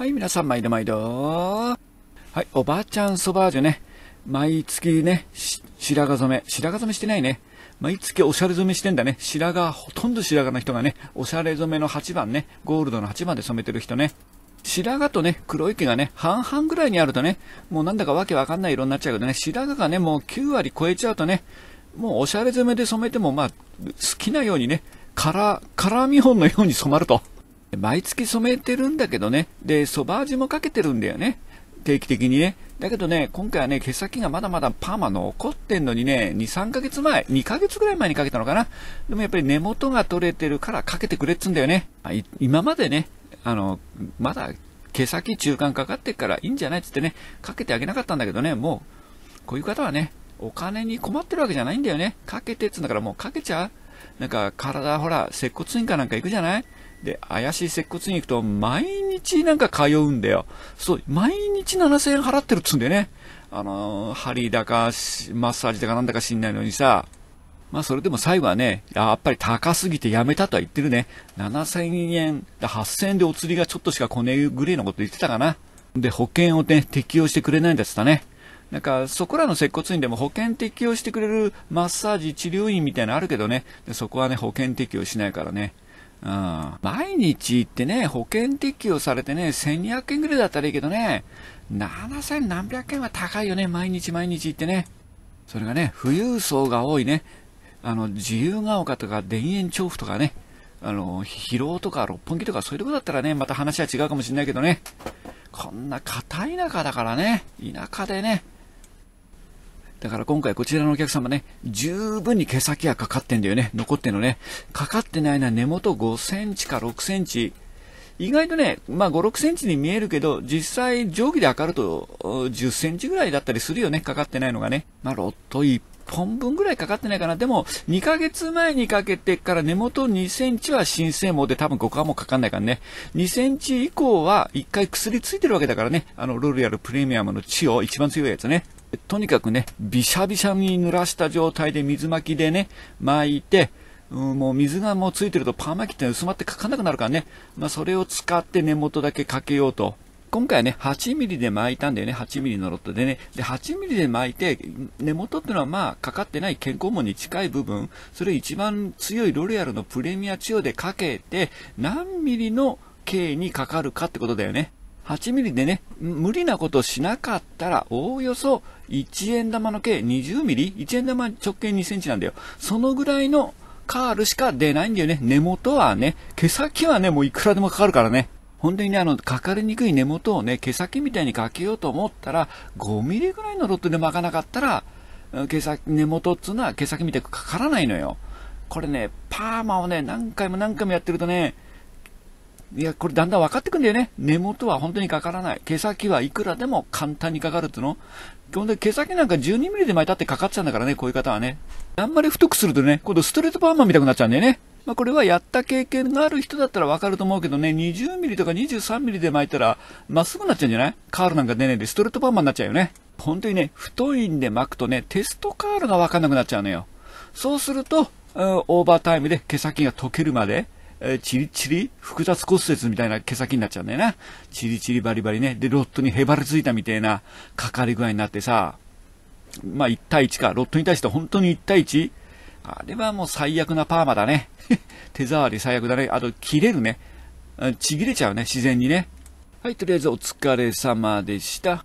はい、皆さん、毎度毎度。はい、おばあちゃんそばージュね。毎月ね、白髪染め。白髪染めしてないね。毎月おしゃれ染めしてんだね。白髪、ほとんど白髪の人がね、おしゃれ染めの8番ね、ゴールドの8番で染めてる人ね。白髪とね、黒い毛がね、半々ぐらいにあるとね、もうなんだかわけわかんない色になっちゃうけどね、白髪がね、もう9割超えちゃうとね、もうおしゃれ染めで染めても、まあ、好きなようにね、カラー、カラー見本のように染まると。毎月染めてるんだけどね、で、ソバ味もかけてるんだよね。定期的にね。だけどね、今回はね、毛先がまだまだパーマ残ってんのにね、2、3ヶ月前、2ヶ月ぐらい前にかけたのかな。でもやっぱり根元が取れてるからかけてくれっつうんだよね。今までね、あの、まだ毛先中間かかってからいいんじゃないっつってね、かけてあげなかったんだけどね、もう、こういう方はね、お金に困ってるわけじゃないんだよね。かけてっつうんだからもうかけちゃう。なんか体ほら、接骨院かなんか行くじゃないで、怪しい接骨院行くと、毎日なんか通うんだよ。そう、毎日7000円払ってるっつうんだよね。あのー、針だか、マッサージだかなんだか知んないのにさ。まあ、それでも最後はね、やっぱり高すぎてやめたとは言ってるね。7000円、8000円でお釣りがちょっとしかこねぐいのこと言ってたかな。で、保険をね、適用してくれないんだってたね。なんか、そこらの接骨院でも保険適用してくれるマッサージ治療院みたいなのあるけどね、でそこはね、保険適用しないからね。うん、毎日行ってね、保険適用されてね、1200円ぐらいだったらいいけどね、7000何百円は高いよね、毎日毎日行ってね。それがね、富裕層が多いね、あの、自由が丘とか田園調布とかね、あの、広尾とか六本木とかそういうとこだったらね、また話は違うかもしれないけどね、こんな硬い中だからね、田舎でね、だから今回こちらのお客様ね、十分に毛先がかかってんだよね。残ってんのね。かかってないのは根元5センチか6センチ。意外とね、まあ5、6センチに見えるけど、実際定規で測ると10センチぐらいだったりするよね。かかってないのがね。まあ、ロット1本分ぐらいかかってないかな。でも、2ヶ月前にかけてから根元2センチは新生毛で多分5はもかかんないからね。2センチ以降は1回薬ついてるわけだからね。あの、ロールやルプレミアムの血を一番強いやつね。とにかくね、びしゃびしゃに濡らした状態で水巻きでね、巻いて、うん、もう水がもうついてるとパーマきって薄まって書かなくなるからね、まあ、それを使って根元だけかけようと。今回はね、8ミリで巻いたんだよね、8ミリのロットでね。で、8ミリで巻いて、根元っていうのはまあ、かかってない健康門に近い部分、それ一番強いロレアルのプレミアチオでかけて、何ミリの径にかかるかってことだよね。8ミリでね、無理なことしなかったら、おおよそ1円玉の計20ミリ ?1 円玉直径2センチなんだよ。そのぐらいのカールしか出ないんだよね。根元はね、毛先はね、もういくらでもかかるからね。本当にね、あの、かかりにくい根元をね、毛先みたいにかけようと思ったら、5ミリぐらいのロットで巻かなかったら、毛先、根元っつうのは毛先みたいにかからないのよ。これね、パーマをね、何回も何回もやってるとね、いや、これだんだん分かってくんだよね。根元は本当にかからない。毛先はいくらでも簡単にかかるっての。基本に毛先なんか12ミリで巻いたってかかっちゃうんだからね、こういう方はね。あんまり太くするとね、今度ストレートパーマみたくなっちゃうんだよね。まあ、これはやった経験がある人だったらわかると思うけどね、20ミリとか23ミリで巻いたら、まっすぐなっちゃうんじゃないカールなんか出ないでストレートパーマになっちゃうよね。本当にね、太いんで巻くとね、テストカールがわかんなくなっちゃうのよ。そうすると、オーバータイムで毛先が溶けるまで、えー、チリチリ複雑骨折みたいな毛先になっちゃうんだよな。チリチリバリバリね。で、ロットにへばりついたみたいなかかり具合になってさ、まあ1対1か。ロットに対して本当に1対 1? あれはもう最悪なパーマだね。手触り最悪だね。あと、切れるね。ちぎれちゃうね、自然にね。はい、とりあえずお疲れ様でした。